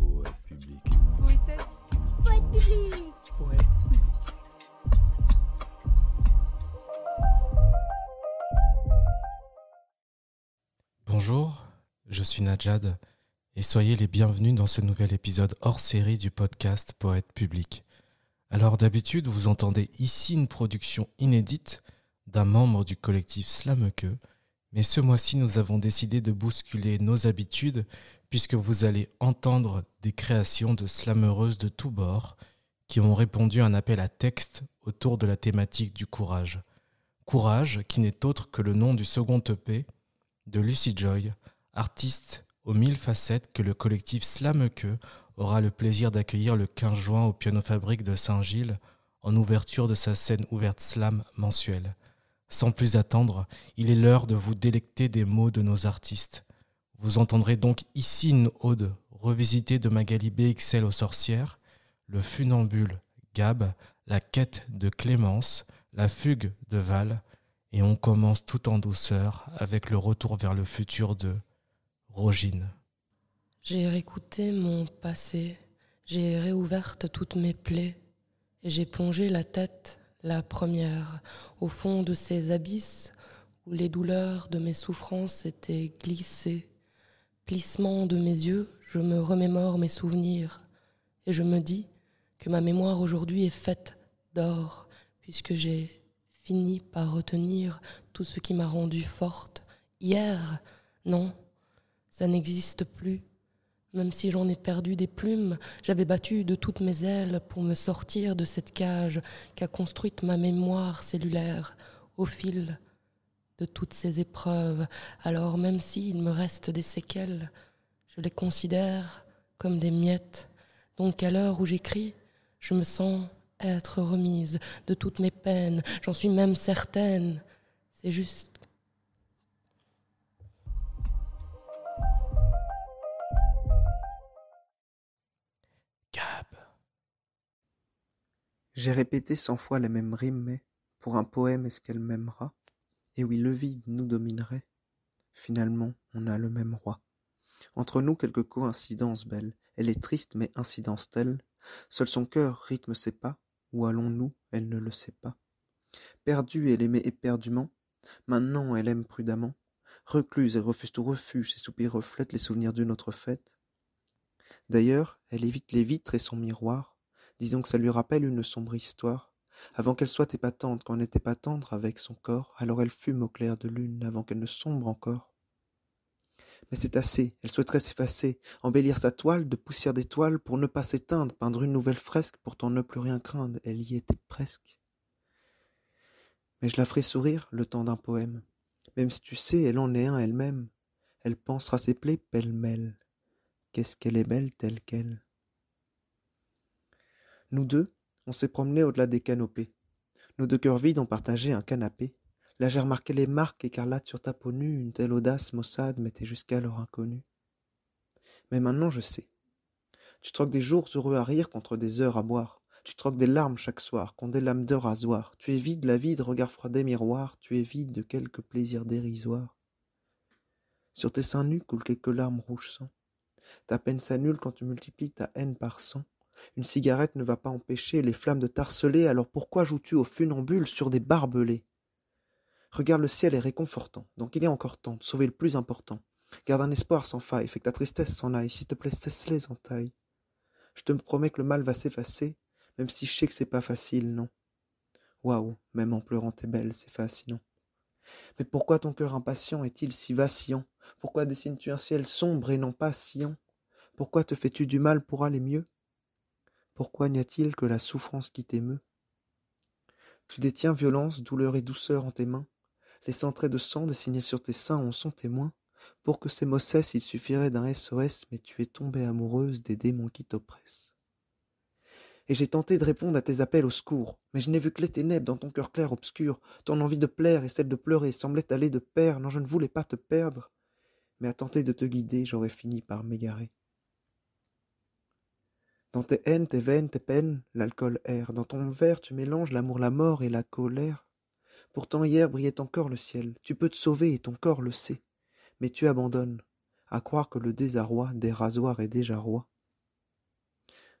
Poète public. Poète public. Poète public. Bonjour, je suis Najad et soyez les bienvenus dans ce nouvel épisode hors série du podcast Poète public. Alors d'habitude, vous entendez ici une production inédite d'un membre du collectif Que. Mais ce mois-ci, nous avons décidé de bousculer nos habitudes puisque vous allez entendre des créations de slameuses de tous bords qui ont répondu à un appel à texte autour de la thématique du courage. Courage qui n'est autre que le nom du second EP de Lucy Joy, artiste aux mille facettes que le collectif Que aura le plaisir d'accueillir le 15 juin au Piano Fabrique de Saint-Gilles en ouverture de sa scène ouverte slam mensuelle. Sans plus attendre, il est l'heure de vous délecter des mots de nos artistes. Vous entendrez donc ici une ode revisitée de Magali BXL aux sorcières, le funambule Gab, la quête de Clémence, la fugue de Val, et on commence tout en douceur avec le retour vers le futur de Rogine. J'ai réécouté mon passé, j'ai réouverte toutes mes plaies, et j'ai plongé la tête la première, au fond de ces abysses où les douleurs de mes souffrances étaient glissées. Plissement de mes yeux, je me remémore mes souvenirs et je me dis que ma mémoire aujourd'hui est faite d'or, puisque j'ai fini par retenir tout ce qui m'a rendue forte. Hier, non, ça n'existe plus. Même si j'en ai perdu des plumes, j'avais battu de toutes mes ailes pour me sortir de cette cage qu'a construite ma mémoire cellulaire au fil de toutes ces épreuves. Alors même s'il me reste des séquelles, je les considère comme des miettes. Donc à l'heure où j'écris, je me sens être remise de toutes mes peines. J'en suis même certaine. C'est juste J'ai répété cent fois les mêmes rimes, mais, pour un poème est-ce qu'elle m'aimera? Et oui le vide nous dominerait. Finalement on a le même roi. Entre nous quelque coïncidence belle, elle est triste mais incidence telle, seul son cœur rythme ses pas, où allons-nous, elle ne le sait pas. Perdue elle aimait éperdument, maintenant elle aime prudemment, recluse elle refuse tout refuge, ses soupirs reflètent les souvenirs d'une autre fête. D'ailleurs elle évite les vitres et son miroir, disons que ça lui rappelle une sombre histoire. Avant qu'elle soit épatante, qu'on n'était pas tendre avec son corps, alors elle fume au clair de lune, avant qu'elle ne sombre encore. Mais c'est assez, elle souhaiterait s'effacer, embellir sa toile de poussière d'étoiles pour ne pas s'éteindre, peindre une nouvelle fresque, pourtant ne plus rien craindre, elle y était presque. Mais je la ferai sourire le temps d'un poème. Même si tu sais, elle en est un elle-même. Elle pensera ses plaies pêle-mêle. Qu'est-ce qu'elle est belle telle qu'elle. Nous deux, on s'est promenés au-delà des canopées. Nos deux cœurs vides ont partagé un canapé. Là j'ai remarqué les marques écarlates sur ta peau nue, une telle audace maussade m'était jusqu'alors inconnue. Mais maintenant je sais. Tu troques des jours heureux à rire contre des heures à boire. Tu troques des larmes chaque soir contre des lames de rasoir. Tu es vide, la vide de froid des miroirs. Tu es vide de quelques plaisirs dérisoires. Sur tes seins nus coulent quelques larmes rouges sang. Ta peine s'annule quand tu multiplies ta haine par cent. Une cigarette ne va pas empêcher les flammes de tarceler, alors pourquoi joues-tu au funambule sur des barbelés Regarde le ciel est réconfortant, donc il est encore temps de sauver le plus important. Garde un espoir sans faille, fais que ta tristesse s'en aille, s'il te plaît, cesse les entailles. Je te promets que le mal va s'effacer, même si je sais que c'est pas facile, non. Waouh, même en pleurant t'es belle, c'est fascinant. Mais pourquoi ton cœur impatient est-il si vacillant Pourquoi dessines-tu un ciel sombre et non pas Pourquoi te fais-tu du mal pour aller mieux pourquoi n'y a-t-il que la souffrance qui t'émeut? Tu détiens violence, douleur et douceur en tes mains. Les cent de sang dessinés sur tes seins en sont témoins. Pour que ces mots cessent, il suffirait d'un SOS, mais tu es tombée amoureuse des démons qui t'oppressent. Et j'ai tenté de répondre à tes appels au secours, mais je n'ai vu que les ténèbres dans ton cœur clair obscur. Ton envie de plaire et celle de pleurer semblaient aller de pair. Non, je ne voulais pas te perdre, mais à tenter de te guider, j'aurais fini par m'égarer. Dans tes haines, tes veines, tes peines, l'alcool erre. Dans ton verre, tu mélanges l'amour, la mort et la colère. Pourtant hier brillait encore le ciel. Tu peux te sauver et ton corps le sait. Mais tu abandonnes. À croire que le désarroi des rasoirs est déjà roi.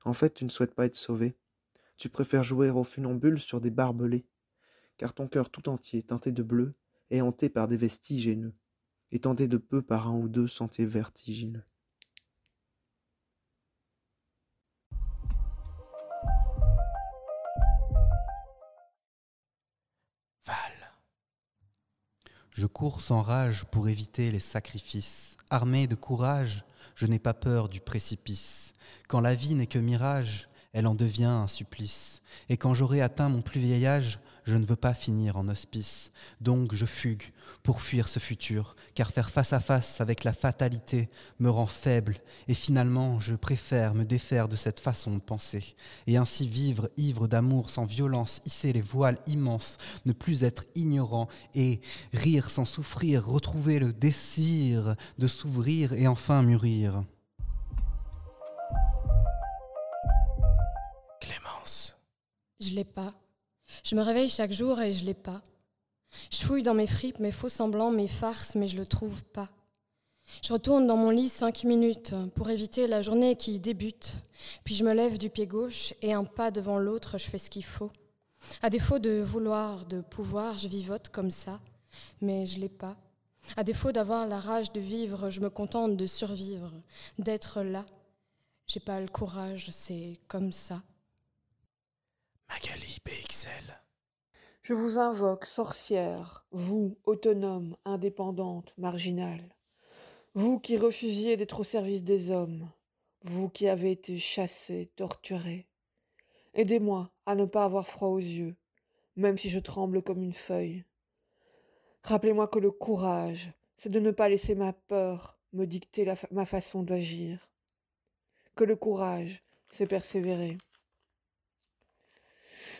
En fait, tu ne souhaites pas être sauvé. Tu préfères jouer au funambule sur des barbelés. Car ton cœur tout entier, teinté de bleu, est hanté par des vestiges haineux, et tenté de peu par un ou deux sentiers vertigineux. Je cours sans rage pour éviter les sacrifices. Armé de courage, je n'ai pas peur du précipice. Quand la vie n'est que mirage, elle en devient un supplice. Et quand j'aurai atteint mon plus vieil âge, je ne veux pas finir en hospice, donc je fugue pour fuir ce futur, car faire face à face avec la fatalité me rend faible, et finalement je préfère me défaire de cette façon de penser, et ainsi vivre ivre d'amour sans violence, hisser les voiles immenses, ne plus être ignorant, et rire sans souffrir, retrouver le désir de s'ouvrir et enfin mûrir. Clémence. Je l'ai pas. Je me réveille chaque jour et je l'ai pas. Je fouille dans mes fripes, mes faux semblants, mes farces, mais je le trouve pas. Je retourne dans mon lit cinq minutes pour éviter la journée qui débute. Puis je me lève du pied gauche et un pas devant l'autre, je fais ce qu'il faut. À défaut de vouloir, de pouvoir, je vivote comme ça, mais je l'ai pas. À défaut d'avoir la rage de vivre, je me contente de survivre, d'être là. J'ai pas le courage, c'est comme ça. Magali. Je vous invoque, sorcière, vous, autonome, indépendante, marginale, vous qui refusiez d'être au service des hommes, vous qui avez été chassée, torturée. Aidez-moi à ne pas avoir froid aux yeux, même si je tremble comme une feuille. Rappelez-moi que le courage, c'est de ne pas laisser ma peur me dicter ma façon d'agir. Que le courage, c'est persévérer.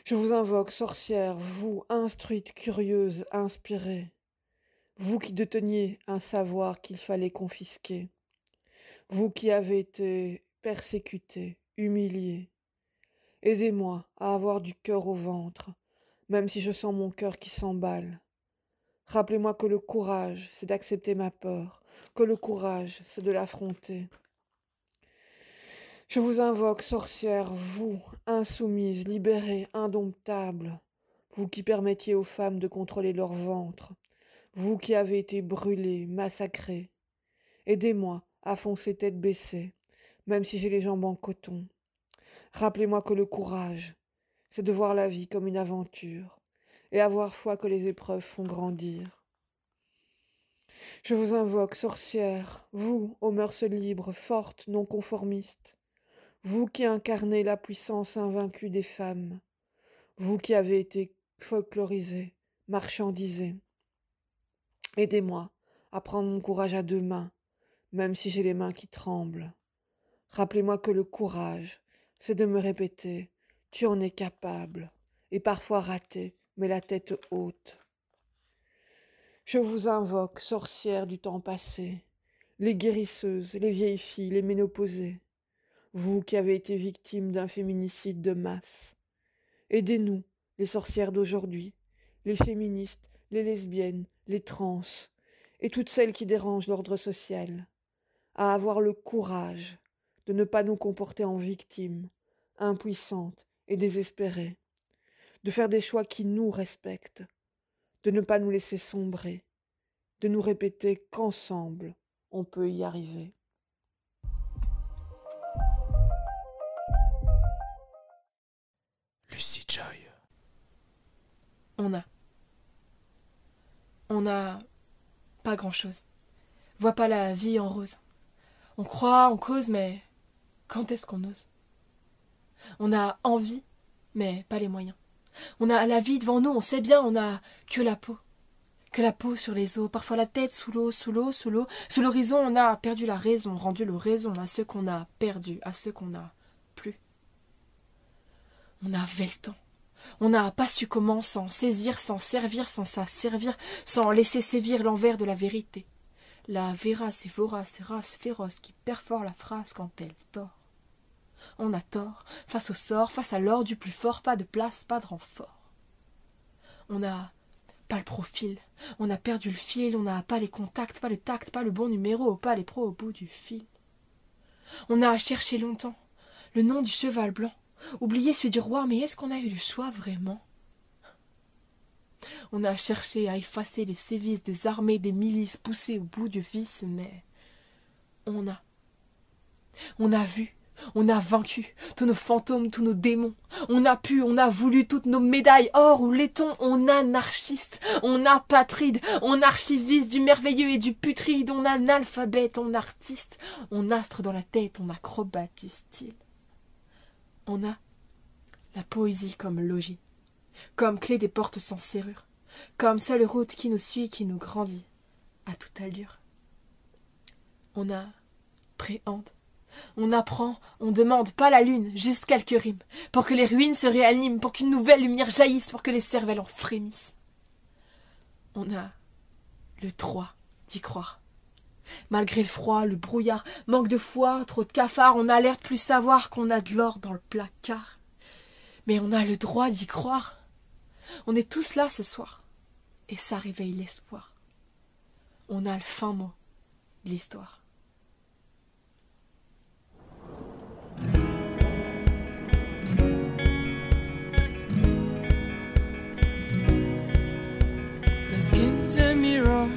Je vous invoque, sorcière, vous, instruite, curieuse, inspirée, vous qui déteniez un savoir qu'il fallait confisquer, vous qui avez été persécutée, humiliée, aidez-moi à avoir du cœur au ventre, même si je sens mon cœur qui s'emballe. Rappelez-moi que le courage, c'est d'accepter ma peur, que le courage, c'est de l'affronter. Je vous invoque, sorcière, vous, insoumise, libérée, indomptable, vous qui permettiez aux femmes de contrôler leur ventre, vous qui avez été brûlées, massacrée, aidez-moi à foncer tête baissée, même si j'ai les jambes en coton. Rappelez-moi que le courage, c'est de voir la vie comme une aventure, et avoir foi que les épreuves font grandir. Je vous invoque, sorcière, vous, aux mœurs libres, fortes, non conformistes, vous qui incarnez la puissance invaincue des femmes, vous qui avez été folklorisés, marchandisés. Aidez-moi à prendre mon courage à deux mains, même si j'ai les mains qui tremblent. Rappelez-moi que le courage, c'est de me répéter, tu en es capable, et parfois raté, mais la tête haute. Je vous invoque, sorcières du temps passé, les guérisseuses, les vieilles filles, les ménopausées, vous qui avez été victime d'un féminicide de masse. Aidez-nous, les sorcières d'aujourd'hui, les féministes, les lesbiennes, les trans, et toutes celles qui dérangent l'ordre social, à avoir le courage de ne pas nous comporter en victimes, impuissantes et désespérées, de faire des choix qui nous respectent, de ne pas nous laisser sombrer, de nous répéter qu'ensemble on peut y arriver. on a n'a pas grand-chose. Voit pas la vie en rose. On croit, on cause, mais quand est-ce qu'on ose On a envie, mais pas les moyens. On a la vie devant nous, on sait bien, on a que la peau. Que la peau sur les os, parfois la tête sous l'eau, sous l'eau, sous l'eau. Sous l'horizon, on a perdu la raison, rendu la raison à ce qu'on a perdu, à ce qu'on a plus. On avait le temps. On n'a pas su comment s'en saisir, s'en servir, sans s'asservir, sans laisser sévir l'envers de la vérité. La vérace et vorace race féroce qui perfore la phrase quand elle tord. On a tort, face au sort, face à l'or du plus fort, pas de place, pas de renfort. On n'a pas le profil, on a perdu le fil, on n'a pas les contacts, pas le tact, pas le bon numéro, pas les pros au bout du fil. On a cherché longtemps le nom du cheval blanc, oublier celui du roi, mais est-ce qu'on a eu le choix vraiment On a cherché à effacer les sévices des armées, des milices poussées au bout du vice, mais on a. On a vu, on a vaincu tous nos fantômes, tous nos démons. On a pu, on a voulu toutes nos médailles, or ou laiton, on anarchiste, on apatride, on archiviste du merveilleux et du putride, on analphabète, on artiste, on astre dans la tête, on acrobatiste on a la poésie comme logis, comme clé des portes sans serrure, comme seule route qui nous suit, qui nous grandit, à toute allure. On a préhende, on apprend, on demande, pas la lune, juste quelques rimes, pour que les ruines se réaniment, pour qu'une nouvelle lumière jaillisse, pour que les cervelles en frémissent. On a le droit d'y croire, Malgré le froid, le brouillard, manque de foi, trop de cafards, on a l'air de plus savoir qu'on a de l'or dans le placard. Mais on a le droit d'y croire. On est tous là ce soir, et ça réveille l'espoir. On a le fin mot de l'histoire. mirror,